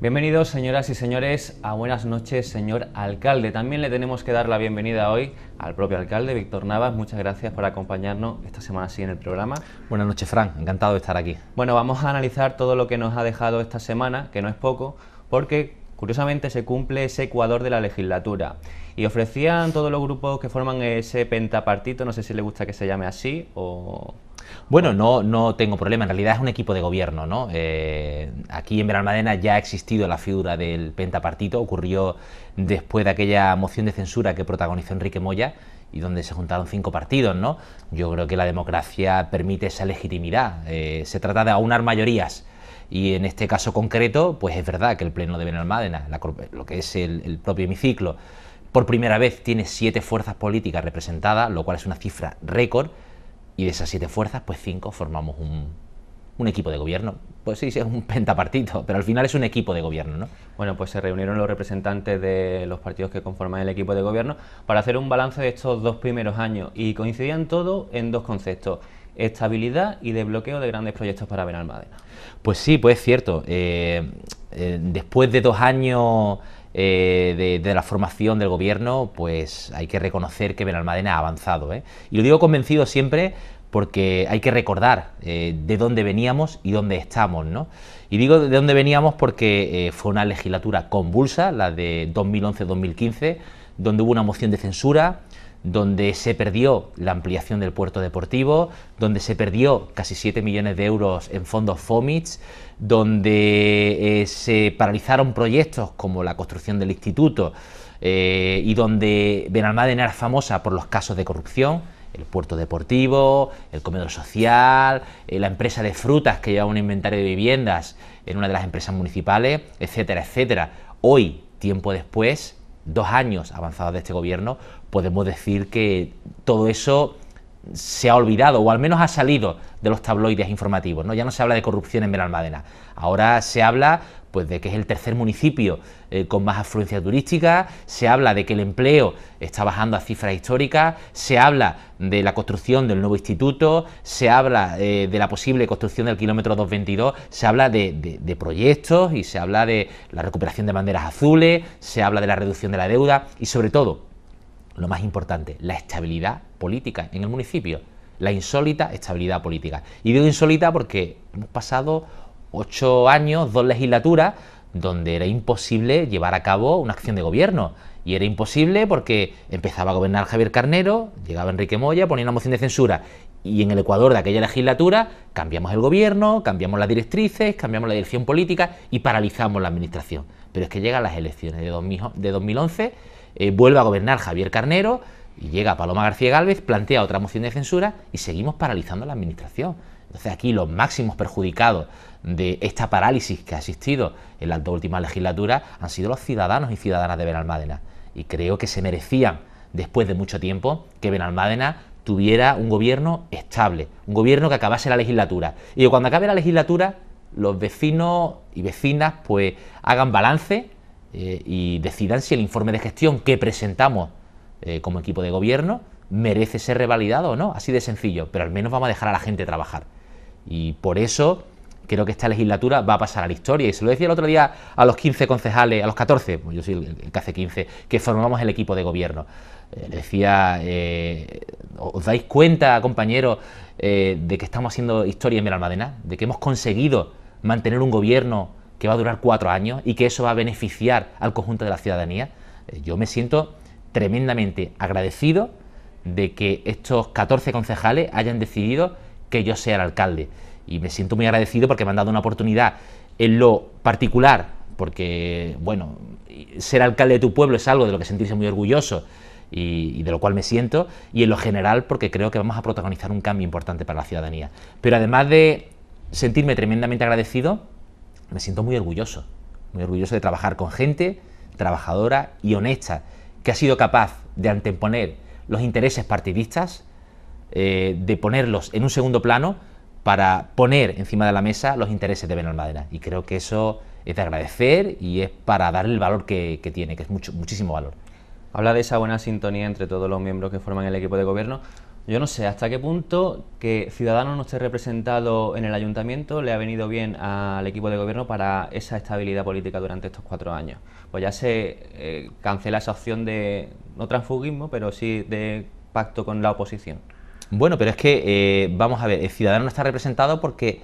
Bienvenidos señoras y señores a Buenas noches, señor alcalde. También le tenemos que dar la bienvenida hoy al propio alcalde, Víctor Navas. Muchas gracias por acompañarnos esta semana así en el programa. Buenas noches, Fran. Encantado de estar aquí. Bueno, vamos a analizar todo lo que nos ha dejado esta semana, que no es poco, porque curiosamente se cumple ese Ecuador de la legislatura. Y ofrecían todos los grupos que forman ese pentapartito, no sé si le gusta que se llame así o bueno, no, no tengo problema, en realidad es un equipo de gobierno. ¿no? Eh, aquí en Benalmádena ya ha existido la figura del pentapartito, ocurrió después de aquella moción de censura que protagonizó Enrique Moya y donde se juntaron cinco partidos, ¿no? Yo creo que la democracia permite esa legitimidad. Eh, se trata de aunar mayorías. Y en este caso concreto, pues es verdad que el Pleno de Benalmádena, lo que es el, el, propio hemiciclo, por primera vez tiene siete fuerzas políticas representadas, lo cual es una cifra récord. Y de esas siete fuerzas, pues cinco formamos un, equipo de gobierno. Pues sí, es un pentapartito, pero al final es un equipo de gobierno, ¿no? Bueno, pues se reunieron los representantes de los partidos que conforman el equipo de gobierno para hacer un balance de estos dos primeros años y coincidían todos en dos conceptos, estabilidad y desbloqueo de grandes proyectos para Benalmádena. Pues sí, pues es cierto. Eh, eh, después de dos años eh, de, la formación del gobierno, pues hay que reconocer que Benalmádena ha avanzado. ¿eh? Y lo digo convencido siempre porque hay que recordar eh, de dónde veníamos y dónde estamos. ¿no? Y digo de dónde veníamos porque fue una legislatura convulsa, la de 2011-2015, donde hubo una moción de censura, donde se perdió la ampliación del puerto deportivo, donde se perdió casi 7 millones de euros en fondos FOMITS, donde eh, se paralizaron proyectos como la construcción del instituto eh, y donde Benalmádena era famosa por los casos de corrupción, el puerto deportivo, el comedor social, eh, la empresa de frutas que llevaba un inventario de viviendas en una de las empresas municipales, etcétera, etcétera. Hoy, tiempo después, dos años avanzados de este gobierno, podemos decir que todo eso se ha olvidado o al menos ha salido de los tabloides informativos, ¿no? Ya no se habla de corrupción en Benalmádena. Ahora se habla pues de que es el tercer municipio eh, con más afluencia turística, se habla de que el empleo está bajando a cifras históricas, se habla de la construcción del nuevo instituto, se habla eh, de la posible construcción del kilómetro 222, se habla de, de, proyectos y se habla de la recuperación de banderas azules, se habla de la reducción de la deuda y sobre todo lo más importante, la estabilidad política en el municipio, la insólita estabilidad política. Y digo insólita porque hemos pasado ocho años, dos legislaturas, donde era imposible llevar a cabo una acción de gobierno. Y era imposible porque empezaba a gobernar Javier Carnero, llegaba Enrique Moya, ponía una moción de censura. Y en el Ecuador de aquella legislatura cambiamos el gobierno, cambiamos las directrices, cambiamos la dirección política y paralizamos la administración. Pero es que llegan las elecciones de, de 2011 eh, vuelve a gobernar Javier Carnero y llega Paloma García Gálvez, plantea otra moción de censura y seguimos paralizando la administración. Entonces aquí los máximos perjudicados de esta parálisis que ha existido en las dos últimas legislaturas... han sido los ciudadanos y ciudadanas de Benalmádena. Y creo que se merecían, después de mucho tiempo, que Benalmádena tuviera un gobierno estable, un gobierno que acabase la legislatura. Y cuando acabe la legislatura, los vecinos y vecinas pues hagan balance eh, y decidan si el informe de gestión que presentamos eh, como equipo de gobierno merece ser revalidado o no, así de sencillo, pero al menos vamos a dejar a la gente trabajar. Y por eso creo que esta legislatura va a pasar a la historia. Y se lo decía el otro día a los 15 concejales, a los 14, pues yo soy el que hace 15, que formamos el equipo de gobierno. Eh, le decía, ¿os dais cuenta, compañeros, de que estamos haciendo historia en almadena De que hemos conseguido mantener un gobierno que va a durar cuatro años y que eso va a beneficiar al conjunto de la ciudadanía. Eh, yo me siento tremendamente agradecido de que estos 14 concejales hayan decidido que yo sea el alcalde. Y me siento muy agradecido porque me han dado una oportunidad en lo particular, porque, bueno, ser alcalde de tu pueblo es algo de lo que sentirse muy orgulloso y, y de lo cual me siento, y en lo general porque creo que vamos a protagonizar un cambio importante para la ciudadanía. Pero además de sentirme tremendamente agradecido, me siento muy orgulloso, muy orgulloso de trabajar con gente trabajadora y honesta, que ha sido capaz de anteponer los intereses partidistas, eh, de ponerlos en un segundo plano para poner encima de la mesa los intereses de Benalmádena. Y creo que eso es de agradecer y es para darle el valor que, que tiene, que es mucho, muchísimo valor. Habla de esa buena sintonía entre todos los miembros que forman el equipo de gobierno. Yo no sé hasta qué punto que Ciudadanos no esté representado en el ayuntamiento le ha venido bien al equipo de gobierno para esa estabilidad política durante estos cuatro años. Pues ya se eh, cancela esa opción de, no transfugismo, pero sí de pacto con la oposición. Bueno, pero es que, eh, vamos a ver, eh, Ciudadanos no está representado porque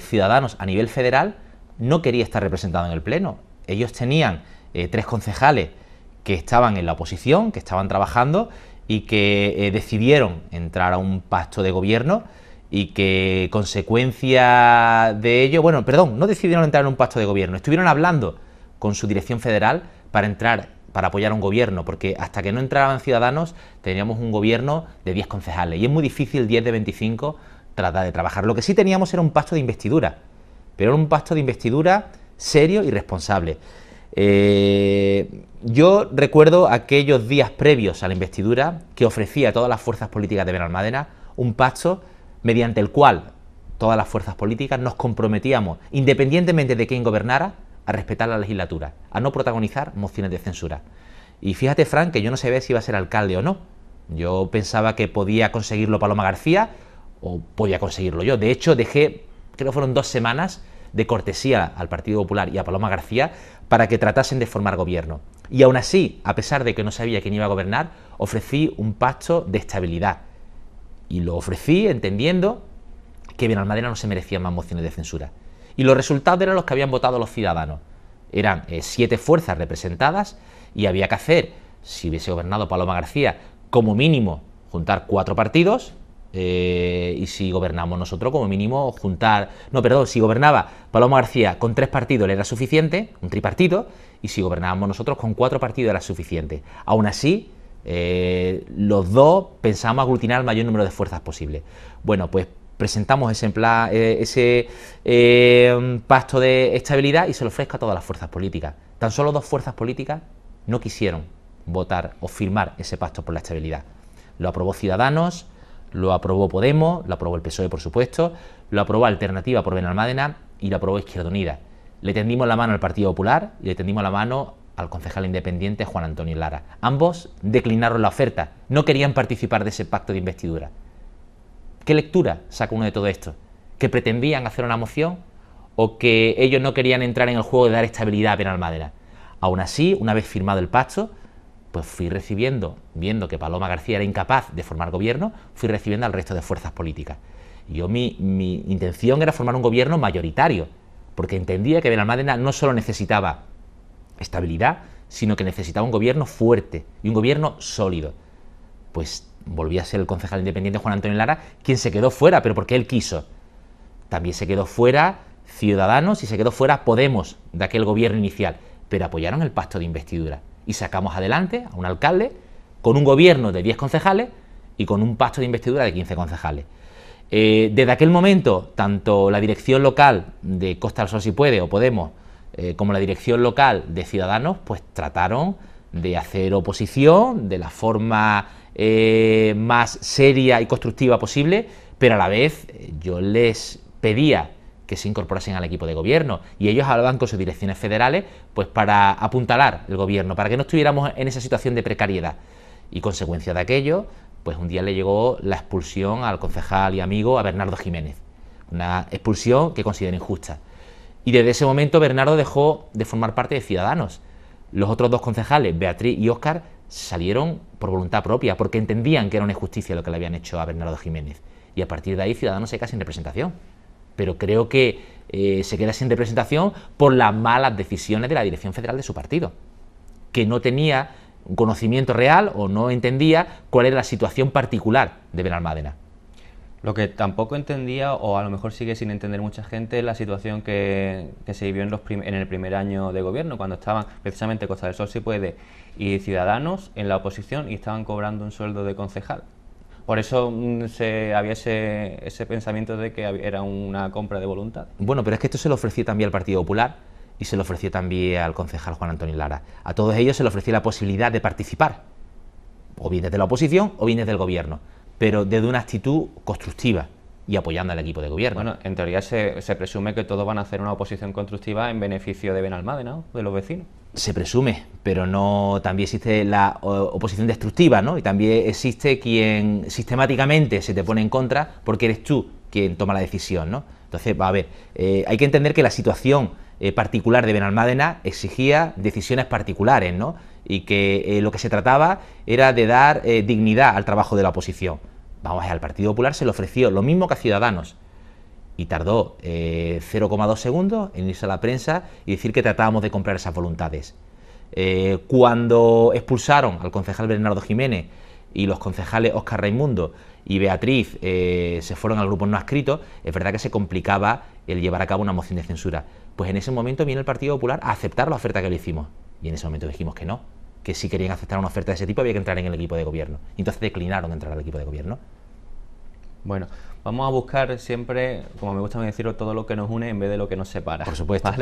Ciudadanos a nivel federal no quería estar representado en el Pleno. Ellos tenían tres concejales que estaban en la oposición, que estaban trabajando y que eh, decidieron entrar a un pacto de gobierno y que consecuencia de ello, bueno, perdón, no decidieron entrar en un pacto de gobierno, estuvieron hablando con su dirección federal para entrar, para apoyar a un gobierno, porque hasta que no entraban ciudadanos teníamos un gobierno de 10 concejales y es muy difícil 10 de 25 tratar de trabajar. Lo que sí teníamos era un pacto de investidura, pero era un pacto de investidura serio y responsable. Eh, yo recuerdo aquellos días previos a la investidura que ofrecía a todas las fuerzas políticas de Benalmádena un pacto mediante el cual todas las fuerzas políticas nos comprometíamos, independientemente de quién gobernara, a respetar la legislatura, a no protagonizar mociones de censura. Y fíjate, Frank, que yo no sabía si iba a ser alcalde o no. Yo pensaba que podía conseguirlo Paloma García o podía conseguirlo yo. De hecho, dejé, creo que fueron dos semanas de cortesía al Partido Popular y a Paloma García para que tratasen de formar gobierno. Y aún así, a pesar de que no sabía quién iba a gobernar, ofrecí un pacto de estabilidad. Y lo ofrecí entendiendo que Benalmádena no se merecía más mociones de censura. Y los resultados eran los que habían votado los ciudadanos. Eran eh, siete fuerzas representadas y había que hacer, si hubiese gobernado Paloma García, como mínimo juntar cuatro partidos, eh, y si gobernamos nosotros, como mínimo, juntar. No, perdón, si gobernaba Paloma García con tres partidos le era suficiente, un tripartito, y si gobernábamos nosotros con cuatro partidos era suficiente. Aún así, eh, los dos pensamos aglutinar el mayor número de fuerzas posible. Bueno, pues presentamos ese, eh, pacto de estabilidad y se lo ofrezca a todas las fuerzas políticas. Tan solo dos fuerzas políticas no quisieron votar o firmar ese pacto por la estabilidad. Lo aprobó Ciudadanos, lo aprobó Podemos, lo aprobó el PSOE, por supuesto, lo aprobó Alternativa por Benalmádena y lo aprobó Izquierda Unida. Le tendimos la mano al Partido Popular y le tendimos la mano al concejal independiente Juan Antonio Lara. Ambos declinaron la oferta, no querían participar de ese pacto de investidura. ¿Qué lectura saca uno de todo esto? ¿Que pretendían hacer una moción o que ellos no querían entrar en el juego de dar estabilidad a Benalmádena? Aún así, una vez firmado el pacto, pues fui recibiendo, viendo que Paloma García era incapaz de formar gobierno, fui recibiendo al resto de fuerzas políticas. Yo mi, intención era formar un gobierno mayoritario, porque entendía que Benalmádena no solo necesitaba estabilidad, sino que necesitaba un gobierno fuerte y un gobierno sólido. Pues volví a ser el concejal independiente Juan Antonio Lara quien se quedó fuera, pero porque él quiso. También se quedó fuera Ciudadanos y se quedó fuera Podemos de aquel gobierno inicial, pero apoyaron el pacto de investidura y sacamos adelante a un alcalde con un gobierno de 10 concejales y con un pacto de investidura de 15 concejales. Eh, desde aquel momento, tanto la dirección local de Costa del Sol si puede o Podemos, eh, como la dirección local de Ciudadanos, pues trataron de hacer oposición de la forma eh, más seria y constructiva posible, pero a la vez yo les pedía que se incorporasen al equipo de gobierno y ellos hablaban con sus direcciones federales pues para apuntalar el gobierno, para que no estuviéramos en esa situación de precariedad. Y consecuencia de aquello, pues un día le llegó la expulsión al concejal y amigo a Bernardo Jiménez, una expulsión que considera injusta. Y desde ese momento Bernardo dejó de formar parte de Ciudadanos. Los otros dos concejales, Beatriz y Óscar, salieron por voluntad propia, porque entendían que era una injusticia lo que le habían hecho a Bernardo Jiménez. Y a partir de ahí Ciudadanos se queda sin representación pero creo que eh, se queda sin representación por las malas decisiones de la dirección federal de su partido, que no tenía conocimiento real o no entendía cuál era la situación particular de Benalmádena. Lo que tampoco entendía, o a lo mejor sigue sin entender mucha gente, es la situación que, se vivió en, los en el primer año de gobierno, cuando estaban precisamente Costa del Sol, si puede, y Ciudadanos en la oposición y estaban cobrando un sueldo de concejal. Por eso mm, se, había ese, pensamiento de que era una compra de voluntad. Bueno, pero es que esto se lo ofreció también al Partido Popular y se lo ofreció también al concejal Juan Antonio Lara. A todos ellos se le ofrecía la posibilidad de participar, o bien desde la oposición o bien desde el gobierno, pero desde una actitud constructiva y apoyando al equipo de gobierno. Bueno, en teoría se, presume que todos van a hacer una oposición constructiva en beneficio de Benalmádena, de los vecinos. Se presume, pero no también existe la oposición destructiva, ¿no? Y también existe quien sistemáticamente se te pone en contra porque eres tú quien toma la decisión, ¿no? Entonces, va a ver, eh, hay que entender que la situación eh, particular de Benalmádena exigía decisiones particulares, ¿no? Y que eh, lo que se trataba era de dar dignidad al trabajo de la oposición. Vamos, al Partido Popular se le ofreció lo mismo que a Ciudadanos y tardó 0,2 eh, segundos en irse a la prensa y decir que tratábamos de comprar esas voluntades. Eh, cuando expulsaron al concejal Bernardo Jiménez y los concejales Oscar Raimundo y Beatriz eh, se fueron al grupo no adscrito, es verdad que se complicaba el llevar a cabo una moción de censura. Pues en ese momento viene el Partido Popular a aceptar la oferta que le hicimos. Y en ese momento dijimos que no, que si querían aceptar una oferta de ese tipo había que entrar en el equipo de gobierno. entonces declinaron de entrar al equipo de gobierno. Bueno, vamos a buscar siempre, como me gusta decirlo, todo lo que nos une en vez de lo que nos separa. Por supuesto.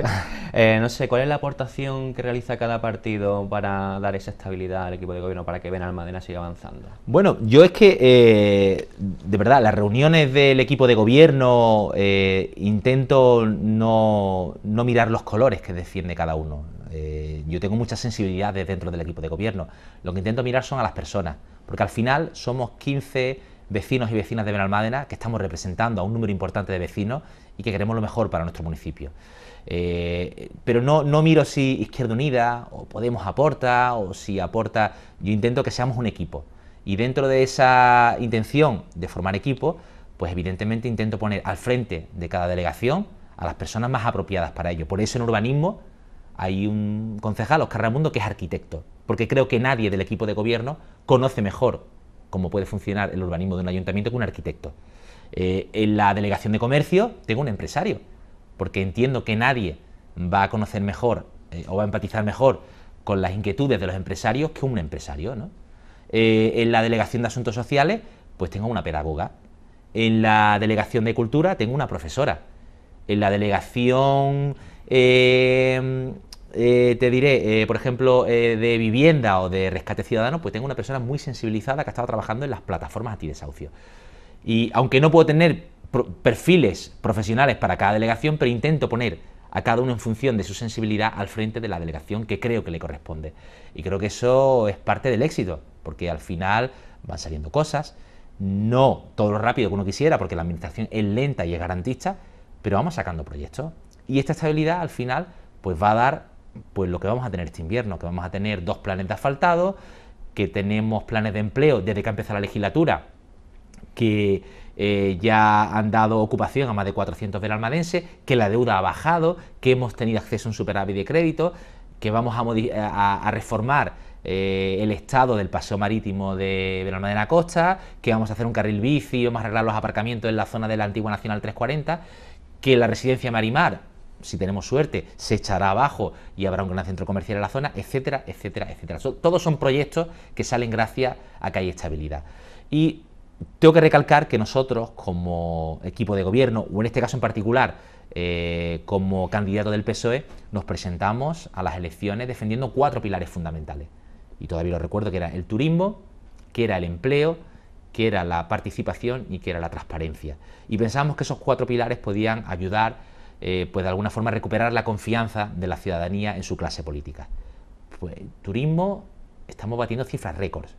Eh, no sé, ¿cuál es la aportación que realiza cada partido para dar esa estabilidad al equipo de gobierno para que Benalmádena siga avanzando? Bueno, yo es que, eh, de verdad, las reuniones del equipo de gobierno eh, intento no, no mirar los colores que defiende cada uno. Eh, yo tengo muchas sensibilidades dentro del equipo de gobierno. Lo que intento mirar son a las personas, porque al final somos 15 vecinos y vecinas de Benalmádena que estamos representando a un número importante de vecinos y que queremos lo mejor para nuestro municipio. Eh, pero no, no miro si Izquierda Unida o Podemos aporta o si aporta. Yo intento que seamos un equipo. Y dentro de esa intención de formar equipo, pues evidentemente intento poner al frente de cada delegación a las personas más apropiadas para ello. Por eso en urbanismo hay un concejal, Oscar Ramundo, que es arquitecto, porque creo que nadie del equipo de gobierno conoce mejor cómo puede funcionar el urbanismo de un ayuntamiento que un arquitecto. Eh, en la delegación de comercio tengo un empresario, porque entiendo que nadie va a conocer mejor eh, o va a empatizar mejor con las inquietudes de los empresarios que un empresario. Eh, en la delegación de asuntos sociales, pues tengo una pedagoga. En la delegación de cultura tengo una profesora. En la delegación eh, te diré, eh, por ejemplo, eh, de vivienda o de rescate ciudadano, pues tengo una persona muy sensibilizada que ha estado trabajando en las plataformas desahucio Y aunque no puedo tener perfiles profesionales para cada delegación, pero intento poner a cada uno en función de su sensibilidad al frente de la delegación que creo que le corresponde. Y creo que eso es parte del éxito, porque al final van saliendo cosas, no todo lo rápido que uno quisiera, porque la administración es lenta y es garantista, pero vamos sacando proyectos. Y esta estabilidad al final pues va a dar pues lo que vamos a tener este invierno, que vamos a tener dos planes de asfaltado, que tenemos planes de empleo desde que empieza la legislatura, que eh, ya han dado ocupación a más de 400 del almadense, que la deuda ha bajado, que hemos tenido acceso a un superávit de crédito, que vamos a, reformar eh, el estado del paseo marítimo de, de la Costa, que vamos a hacer un carril bici, vamos a arreglar los aparcamientos en la zona de la antigua Nacional 340, que la residencia Marimar si tenemos suerte, se echará abajo y habrá un gran centro comercial en la zona, etcétera, etcétera, etcétera. todos son proyectos que salen gracias a que hay estabilidad. Y tengo que recalcar que nosotros, como equipo de gobierno, o en este caso en particular, eh, como candidato del PSOE, nos presentamos a las elecciones defendiendo cuatro pilares fundamentales. Y todavía lo recuerdo que era el turismo, que era el empleo, que era la participación y que era la transparencia. Y pensamos que esos cuatro pilares podían ayudar eh, pues de alguna forma recuperar la confianza de la ciudadanía en su clase política. Pues, turismo, estamos batiendo cifras récords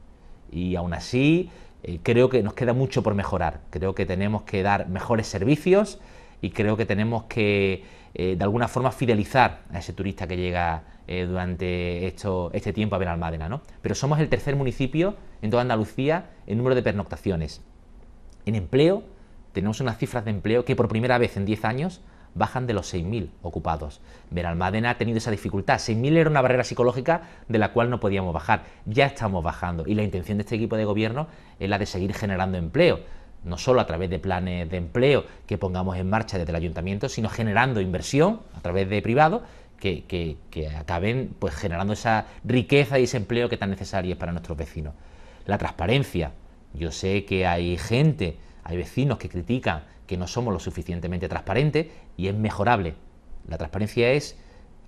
y aún así eh, creo que nos queda mucho por mejorar. Creo que tenemos que dar mejores servicios y creo que tenemos que eh, de alguna forma fidelizar a ese turista que llega durante este tiempo a Benalmádena. ¿no? Pero somos el tercer municipio en toda Andalucía en número de pernoctaciones. En empleo, tenemos unas cifras de empleo que por primera vez en 10 años bajan de los 6.000 ocupados. Benalmádena ha tenido esa dificultad. 6.000 era una barrera psicológica de la cual no podíamos bajar. Ya estamos bajando y la intención de este equipo de gobierno es la de seguir generando empleo no solo a través de planes de empleo que pongamos en marcha desde el ayuntamiento, sino generando inversión a través de privados que, acaben pues, generando esa riqueza y ese empleo que tan necesario para nuestros vecinos. La transparencia. Yo sé que hay gente, hay vecinos que critican que no somos lo suficientemente transparentes y es mejorable. La transparencia es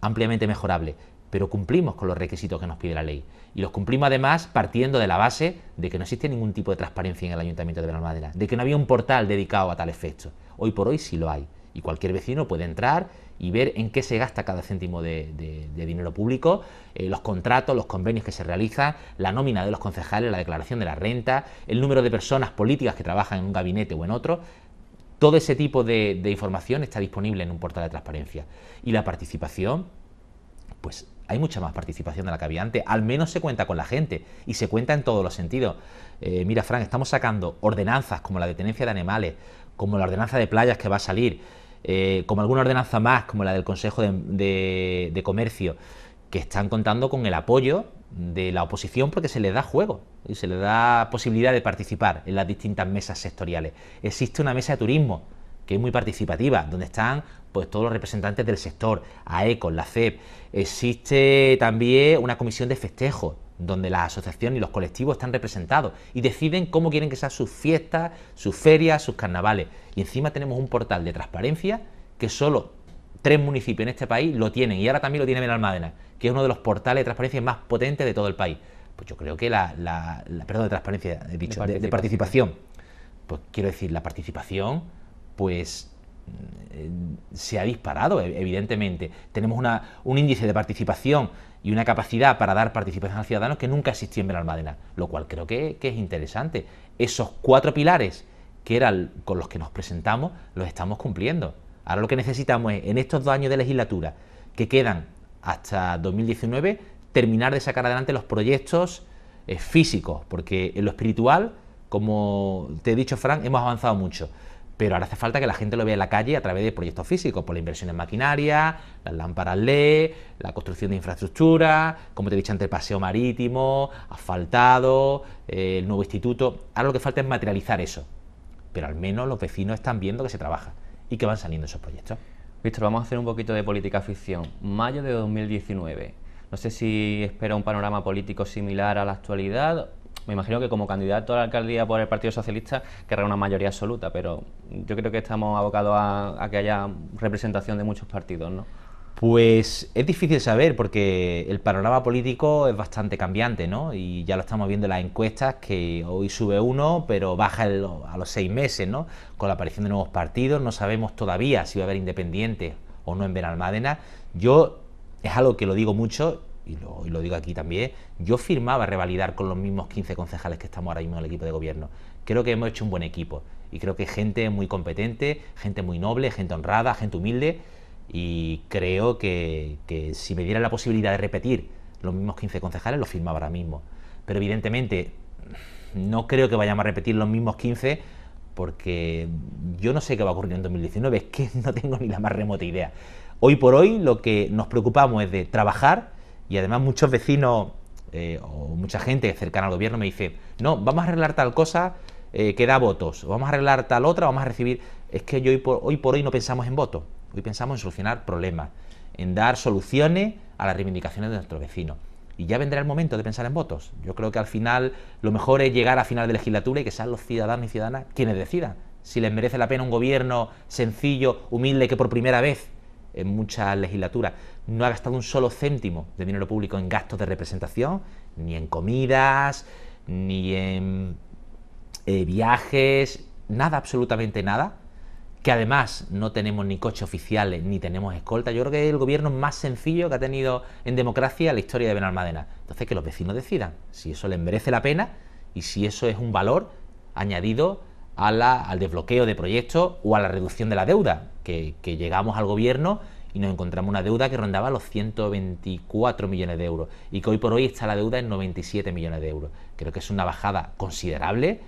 ampliamente mejorable, pero cumplimos con los requisitos que nos pide la ley. Y los cumplimos además partiendo de la base de que no existe ningún tipo de transparencia en el Ayuntamiento de Benalmádena, de que no había un portal dedicado a tal efecto. Hoy por hoy sí lo hay. Y cualquier vecino puede entrar y ver en qué se gasta cada céntimo de, dinero público, eh, los contratos, los convenios que se realizan, la nómina de los concejales, la declaración de la renta, el número de personas políticas que trabajan en un gabinete o en otro. Todo ese tipo de, información está disponible en un portal de transparencia. Y la participación, pues hay mucha más participación de la que había antes. Al menos se cuenta con la gente y se cuenta en todos los sentidos. Eh, mira, Frank, estamos sacando ordenanzas como la de tenencia de animales, como la ordenanza de playas que va a salir, eh, como alguna ordenanza más, como la del Consejo de Comercio, que están contando con el apoyo de la oposición porque se le da juego y se le da posibilidad de participar en las distintas mesas sectoriales. Existe una mesa de turismo que es muy participativa, donde están pues todos los representantes del sector, AECO, la CEP. Existe también una comisión de festejos donde las asociaciones y los colectivos están representados y deciden cómo quieren que sean sus fiestas, sus ferias, sus carnavales. Y encima tenemos un portal de transparencia que solo tres municipios en este país lo tienen y ahora también lo tiene Benalmádena, que es uno de los portales de transparencia más potentes de todo el país. Pues yo creo que la, la, perdón, de transparencia, de, participación. Pues quiero decir, la participación, pues mm, eh, se ha disparado, e, evidentemente. Tenemos una, un índice de participación y una capacidad para dar participación al ciudadano que nunca existió en Benalmádena, lo cual creo que, que es interesante. Esos cuatro pilares que eran con los que nos presentamos, los estamos cumpliendo. Ahora lo que necesitamos es, en estos dos años de legislatura que quedan hasta 2019, terminar de sacar adelante los proyectos eh, físicos, porque en lo espiritual, como te he dicho, Fran, hemos avanzado mucho. Pero ahora hace falta que la gente lo vea en la calle a través de proyectos físicos, por la inversión en maquinaria, las lámparas LED, la construcción de infraestructura, como te he dicho antes, el paseo marítimo, asfaltado, eh, el nuevo instituto. Ahora lo que falta es materializar eso. Pero al menos los vecinos están viendo que se trabaja y que van saliendo esos proyectos. Víctor, vamos a hacer un poquito de política ficción. Mayo de 2019. No sé si espera un panorama político similar a la actualidad. Me imagino que como candidato a la alcaldía por el Partido Socialista querrá una mayoría absoluta, pero yo creo que estamos abocados a que haya representación de muchos partidos, ¿no? Pues es difícil saber porque el panorama político es bastante cambiante, ¿no? Y ya lo estamos viendo en las encuestas que hoy sube uno, pero baja a los seis meses, ¿no? Con la aparición de nuevos partidos, no sabemos todavía si va a haber independientes o no en Benalmádena. Yo, es algo que lo digo mucho y lo, y lo digo aquí también, yo firmaba revalidar con los mismos 15 concejales que estamos ahora mismo en el equipo de gobierno. Creo que hemos hecho un buen equipo y creo que gente muy competente, gente muy noble, gente honrada, gente humilde y creo que, si me diera la posibilidad de repetir los mismos 15 concejales, lo firmaba ahora mismo. Pero evidentemente no creo que vayamos a repetir los mismos 15 porque yo no sé qué va a ocurrir en 2019, es que no tengo ni la más remota idea. Hoy por hoy lo que nos preocupamos es de trabajar y además muchos vecinos eh, o mucha gente cercana al gobierno me dice, no, vamos a arreglar tal cosa eh, que da votos, vamos a arreglar tal otra, vamos a recibir... Es que yo hoy hoy, por hoy no pensamos en votos. Hoy pensamos en solucionar problemas, en dar soluciones a las reivindicaciones de nuestros vecinos. Y ya vendrá el momento de pensar en votos. Yo creo que al final lo mejor es llegar a final de legislatura y que sean los ciudadanos y ciudadanas quienes decidan si les merece la pena un gobierno sencillo, humilde, que por primera vez en muchas legislaturas no ha gastado un solo céntimo de dinero público en gastos de representación, ni en comidas, ni en eh, viajes, nada, absolutamente nada, que además no tenemos ni coches oficiales ni tenemos escolta. Yo creo que es el gobierno más sencillo que ha tenido en democracia la historia de Benalmádena. Entonces que los vecinos decidan si eso les merece la pena y si eso es un valor añadido a la, al desbloqueo de proyectos o a la reducción de la deuda, que, que llegamos al gobierno y nos encontramos una deuda que rondaba los 124 millones de euros y que hoy por hoy está la deuda en 97 millones de euros. Creo que es una bajada considerable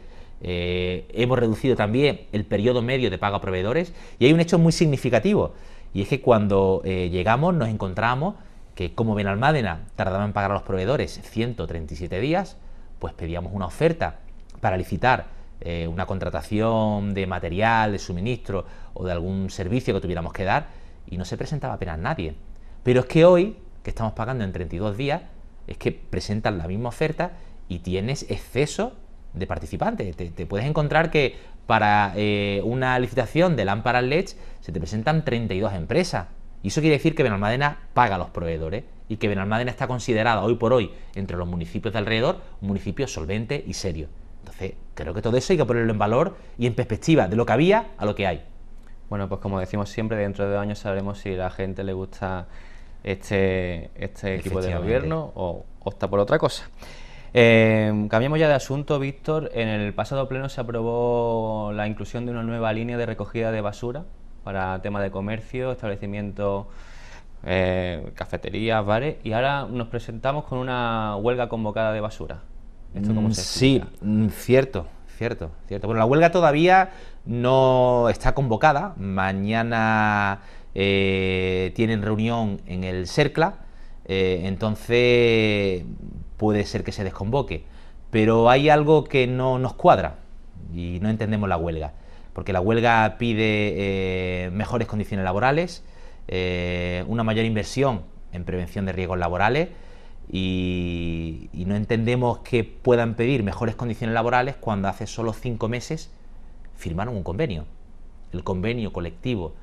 eh, hemos reducido también el periodo medio de pago a proveedores y hay un hecho muy significativo y es que cuando eh, llegamos nos encontramos que como Benalmádena tardaba en pagar a los proveedores 137 días, pues pedíamos una oferta para licitar eh, una contratación de material, de suministro o de algún servicio que tuviéramos que dar y no se presentaba apenas nadie. Pero es que hoy, que estamos pagando en 32 días, es que presentan la misma oferta y tienes exceso de participante. Te, puedes encontrar que para eh, una licitación de lámparas LED se te presentan 32 empresas. Y eso quiere decir que Benalmadena paga a los proveedores y que Benalmadena está considerada hoy por hoy entre los municipios de alrededor un municipio solvente y serio. Entonces, creo que todo eso hay que ponerlo en valor y en perspectiva de lo que había a lo que hay. Bueno, pues como decimos siempre, dentro de dos años sabremos si a la gente le gusta este, este equipo de gobierno o opta por otra cosa. Em, cambiamos ya de asunto, Víctor. En el pasado pleno se aprobó la inclusión de una nueva línea de recogida de basura para temas de comercio, establecimiento. Eh, cafeterías, bares. Y ahora nos presentamos con una huelga convocada de basura. ¿Esto cómo mm, se sí, mm, cierto, cierto, cierto. Bueno, la huelga todavía no está convocada. Mañana eh, tienen reunión en el CERCLA. Eh, entonces puede ser que se desconvoque. Pero hay algo que no nos cuadra y no entendemos la huelga, porque la huelga pide eh, mejores condiciones laborales, eh, una mayor inversión en prevención de riesgos laborales y, no entendemos que puedan pedir mejores condiciones laborales cuando hace solo cinco meses firmaron un convenio. El convenio colectivo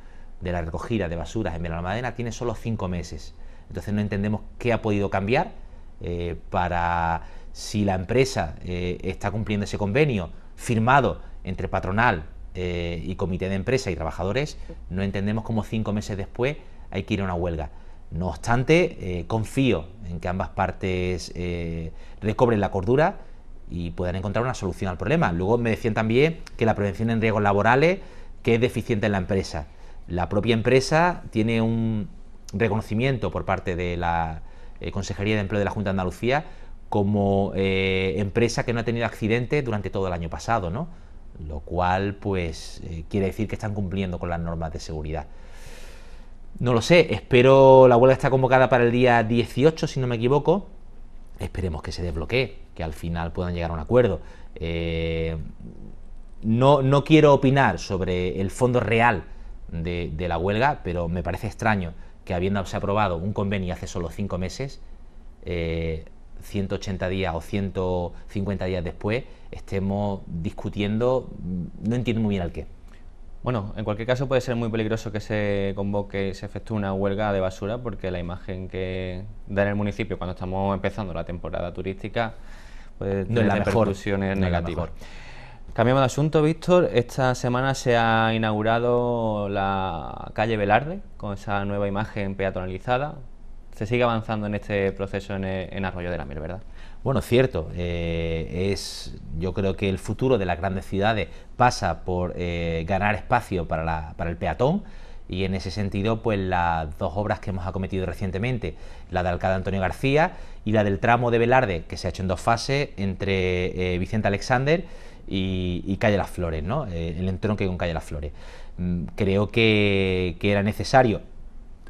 de la recogida de basuras en Madena tiene solo cinco meses. Entonces no entendemos qué ha podido cambiar eh, para si la empresa eh, está cumpliendo ese convenio firmado entre patronal eh, y comité de empresa y trabajadores, no entendemos cómo cinco meses después hay que ir a una huelga. No obstante, confío en que ambas partes recobren la cordura y puedan encontrar una solución al problema. Luego me decían también que la prevención en riesgos laborales que es deficiente en la empresa. La propia empresa tiene un reconocimiento por parte de la eh, Consejería de Empleo de la Junta de Andalucía, como eh, empresa que no ha tenido accidente durante todo el año pasado, ¿no? Lo cual, pues, eh, quiere decir que están cumpliendo con las normas de seguridad. No lo sé, espero, la huelga está convocada para el día 18, si no me equivoco. Esperemos que se desbloquee, que al final puedan llegar a un acuerdo. no, no quiero opinar sobre el fondo real de, la huelga, pero me parece extraño que habiéndose aprobado un convenio hace solo cinco meses, 180 eh, días o 150 días después, estemos discutiendo, no entiendo muy bien al qué. Bueno, en cualquier caso puede ser muy peligroso que se convoque se efectúe una huelga de basura porque la imagen que da en el municipio cuando estamos empezando la temporada turística puede tener repercusiones negativas. Cambiamos de asunto, Víctor. Esta semana se ha inaugurado la calle Velarde con esa nueva imagen peatonalizada. Se sigue avanzando en este proceso en, Arroyo de la Miel, ¿verdad? Bueno, cierto. Eh, es, yo creo que el futuro de las grandes ciudades pasa por eh, ganar espacio para, el peatón y en ese sentido pues las dos obras que hemos acometido recientemente, la de Alcada Antonio García y la del tramo de Velarde que se ha hecho en dos fases entre eh, Vicente Alexander y, Calle Las Flores, ¿no? Eh, el entronque con Calle Las Flores. Mm, creo que, era necesario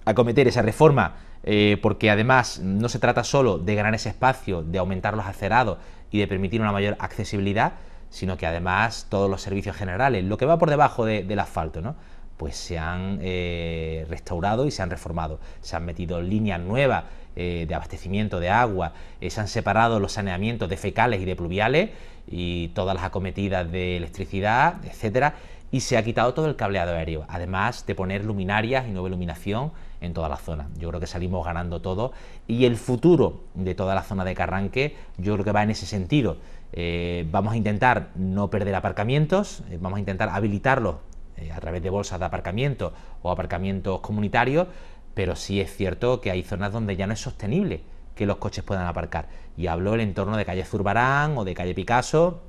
acometer esa reforma eh, porque además no se trata solo de ganar ese espacio, de aumentar los acerados y de permitir una mayor accesibilidad, sino que además todos los servicios generales, lo que va por debajo del asfalto, ¿no? pues se han eh, restaurado y se han reformado. Se han metido líneas nuevas de abastecimiento de agua, se han separado los saneamientos de fecales y de pluviales y todas las acometidas de electricidad, etcétera, y se ha quitado todo el cableado aéreo, además de poner luminarias y nueva iluminación en toda la zona. Yo creo que salimos ganando todo y el futuro de toda la zona de Carranque yo creo que va en ese sentido. Eh, vamos a intentar no perder aparcamientos, eh, vamos a intentar habilitarlos eh, a través de bolsas de aparcamiento o aparcamientos comunitarios, pero sí es cierto que hay zonas donde ya no es sostenible que los coches puedan aparcar y habló del entorno de calle Zurbarán o de calle Picasso,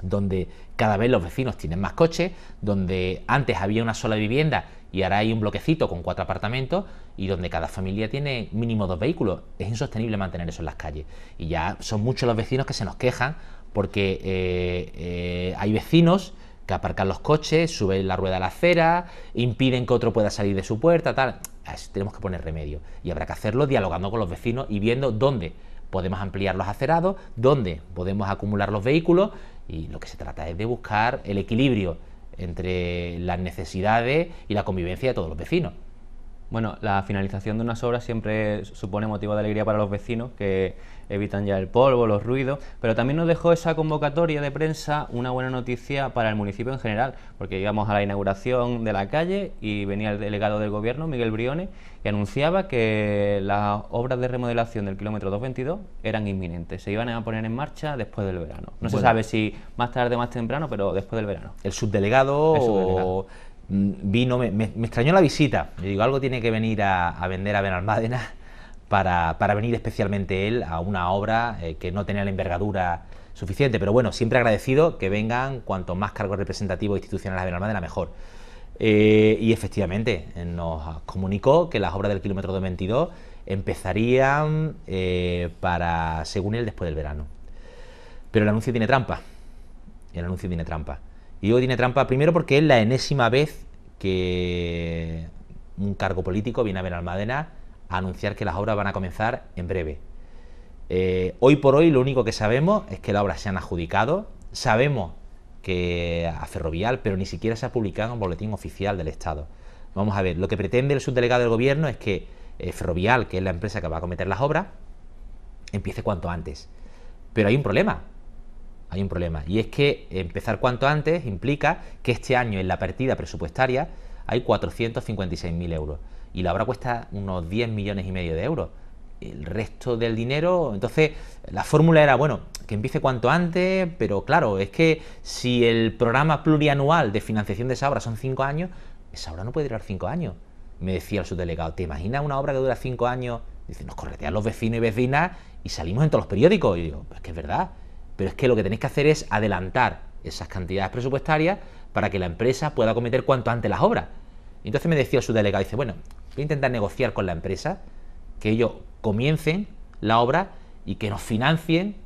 donde cada vez los vecinos tienen más coches, donde antes había una sola vivienda y ahora hay un bloquecito con cuatro apartamentos y donde cada familia tiene mínimo dos vehículos. Es insostenible mantener eso en las calles. Y ya son muchos los vecinos que se nos quejan porque eh, eh, hay vecinos que aparcan los coches, suben la rueda a la acera, impiden que otro pueda salir de su puerta, tal. tenemos que poner remedio. Y habrá que hacerlo dialogando con los vecinos y viendo dónde Podemos ampliar los acerados, donde podemos acumular los vehículos y lo que se trata es de buscar el equilibrio entre las necesidades y la convivencia de todos los vecinos. Bueno, la finalización de unas obras siempre supone motivo de alegría para los vecinos que evitan ya el polvo, los ruidos, pero también nos dejó esa convocatoria de prensa una buena noticia para el municipio en general, porque íbamos a la inauguración de la calle y venía el delegado del gobierno, Miguel Briones, y anunciaba que las obras de remodelación del kilómetro 222 eran inminentes, se iban a poner en marcha después del verano. No se sabe si más tarde o más temprano, pero después del verano. El subdelegado, mm, vino, me, extrañó la visita, yo digo, algo tiene que venir a, a vender a Benalmádena para, para venir especialmente él a una obra eh, que no tenía la envergadura suficiente. Pero bueno, siempre agradecido que vengan cuanto más cargos representativos institucionales de Benalmádena, mejor. Eh, y efectivamente, eh, nos comunicó que las obras del kilómetro 22 empezarían para, según él, después del verano. Pero el anuncio tiene trampa. El anuncio tiene trampa. Y hoy tiene trampa primero porque es la enésima vez que un cargo político viene a Almadena a anunciar que las obras van a comenzar en breve. Eh, hoy por hoy lo único que sabemos es que las obras se han adjudicado, sabemos que a Ferrovial, pero ni siquiera se ha publicado en boletín oficial del Estado. Vamos a ver, lo que pretende el subdelegado del gobierno es que eh, Ferrovial, que es la empresa que va a cometer las obras, empiece cuanto antes. Pero hay un problema, hay un problema, y es que empezar cuanto antes implica que este año en la partida presupuestaria hay 456.000 euros y la obra cuesta unos 10 millones y medio de euros. El resto del dinero, entonces la fórmula era, bueno, que empiece cuanto antes, pero claro, es que si el programa plurianual de financiación de esa obra son 5 años, esa obra no puede durar 5 años. Me decía el subdelegado, ¿te imaginas una obra que dura 5 años? Dice, nos corretean los vecinos y vecinas y salimos en todos los periódicos. Y digo, pues que es verdad, pero es que lo que tenéis que hacer es adelantar esas cantidades presupuestarias para que la empresa pueda acometer cuanto antes las obras. Entonces me decía el subdelegado... dice, bueno, intentar negociar con la empresa que ellos comiencen la obra y que nos financien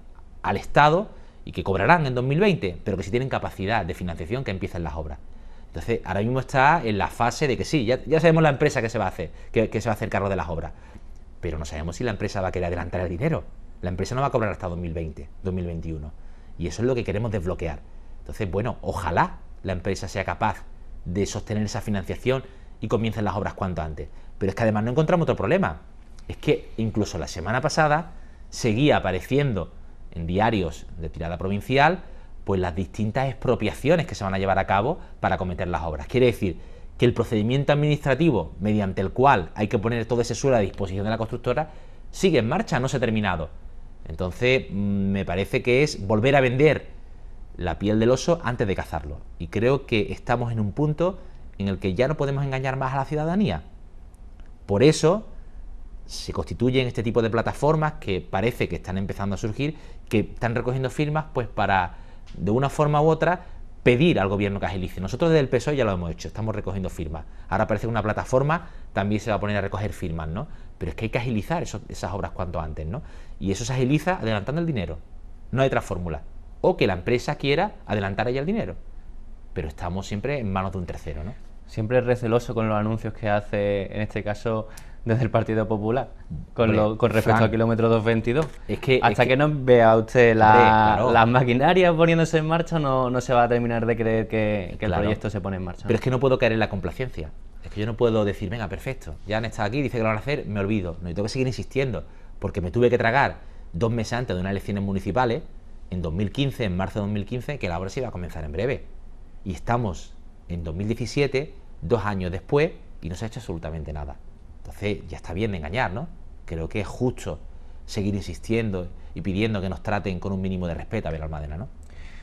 al Estado y que cobrarán en 2020, pero que si tienen capacidad de financiación que empiecen las obras. Entonces, ahora mismo está en la fase de que sí, ya, sabemos la empresa que se va a hacer, que, se va a hacer cargo de las obras, pero no sabemos si la empresa va a querer adelantar el dinero. La empresa no va a cobrar hasta 2020, 2021. Y eso es lo que queremos desbloquear. Entonces, bueno, ojalá la empresa sea capaz de sostener esa financiación y comiencen las obras cuanto antes. Pero es que además no encontramos otro problema. Es que incluso la semana pasada seguía apareciendo en diarios de tirada provincial pues las distintas expropiaciones que se van a llevar a cabo para cometer las obras. Quiere decir que el procedimiento administrativo mediante el cual hay que poner todo ese suelo a disposición de la constructora sigue en marcha, no se ha terminado. Entonces mm, me parece que es volver a vender la piel del oso antes de cazarlo. Y creo que estamos en un punto en el que ya no podemos engañar más a la ciudadanía. Por eso se constituyen este tipo de plataformas que parece que están empezando a surgir, que están recogiendo firmas pues para, de una forma u otra, pedir al gobierno que agilice. Nosotros desde el PSOE ya lo hemos hecho, estamos recogiendo firmas. Ahora parece una plataforma también se va a poner a recoger firmas, ¿no? Pero es que hay que agilizar esas obras cuanto antes, ¿no? Y eso se agiliza adelantando el dinero. No hay otra fórmula. O que la empresa quiera adelantar ella el dinero. Pero estamos siempre en manos de un tercero, ¿no? siempre receloso con los anuncios que hace, en este caso, desde el Partido Popular, con, respecto al a kilómetro 222. Es que, Hasta que, no vea usted las maquinarias poniéndose en marcha, no, se va a terminar de creer que, el proyecto se pone en marcha. Pero es que no puedo caer en la complacencia. Es que yo no puedo decir, venga, perfecto, ya han estado aquí, dice que lo van a hacer, me olvido. No, tengo que seguir insistiendo, porque me tuve que tragar dos meses antes de unas elecciones municipales, en 2015, en marzo de 2015, que la obra se iba a comenzar en breve. Y estamos en 2017 dos años después y no se ha hecho absolutamente nada. Entonces ya está bien de engañar, ¿no? Creo que es justo seguir insistiendo y pidiendo que nos traten con un mínimo de respeto a Almadena, ¿no?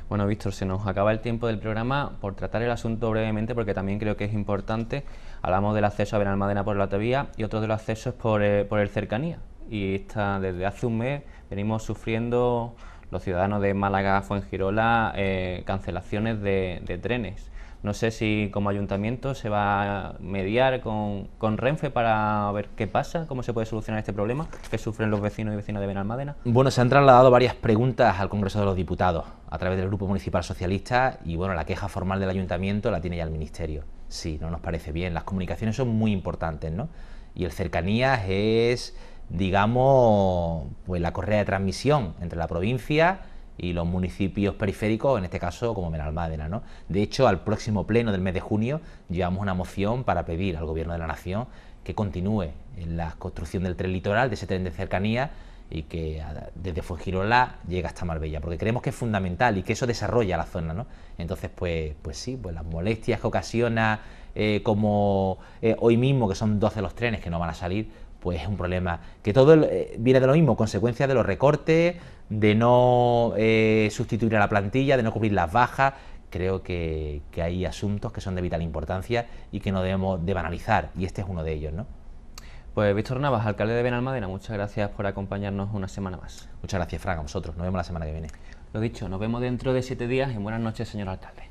Bueno, Víctor, se nos acaba el tiempo del programa por tratar el asunto brevemente porque también creo que es importante. Hablamos del acceso a Benalmádena por la autovía y otro de los accesos por, eh, por el cercanía. Y está, desde hace un mes venimos sufriendo los ciudadanos de Málaga, Fuengirola, eh, cancelaciones de trenes. No sé si como ayuntamiento se va a mediar con, con, Renfe para ver qué pasa, cómo se puede solucionar este problema que sufren los vecinos y vecinas de Benalmádena. Bueno, se han trasladado varias preguntas al Congreso de los Diputados a través del Grupo Municipal Socialista y bueno, la queja formal del ayuntamiento la tiene ya el Ministerio. Sí, no nos parece bien. Las comunicaciones son muy importantes, ¿no? Y el cercanías es, digamos, pues la correa de transmisión entre la provincia y los municipios periféricos, en este caso como Menalmádena. ¿no? De hecho, al próximo pleno del mes de junio llevamos una moción para pedir al Gobierno de la Nación que continúe en la construcción del tren litoral, de ese tren de cercanía y que desde Fuengirola llegue hasta Marbella, porque creemos que es fundamental y que eso desarrolla la zona, ¿no? Entonces, pues, pues sí, pues las molestias que ocasiona, eh, como eh, hoy mismo, que son 12 los trenes que no van a salir, pues es un problema. Que todo eh, viene de lo mismo, consecuencia de los recortes, de no eh, sustituir a la plantilla, de no cubrir las bajas. Creo que, hay asuntos que son de vital importancia y que no debemos de banalizar, y este es uno de ellos, ¿no? Pues Víctor Navas, alcalde de Benalmádena, muchas gracias por acompañarnos una semana más. Muchas gracias, Frank, a vosotros. Nos vemos la semana que viene. Lo dicho, nos vemos dentro de siete días y buenas noches, señor alcalde.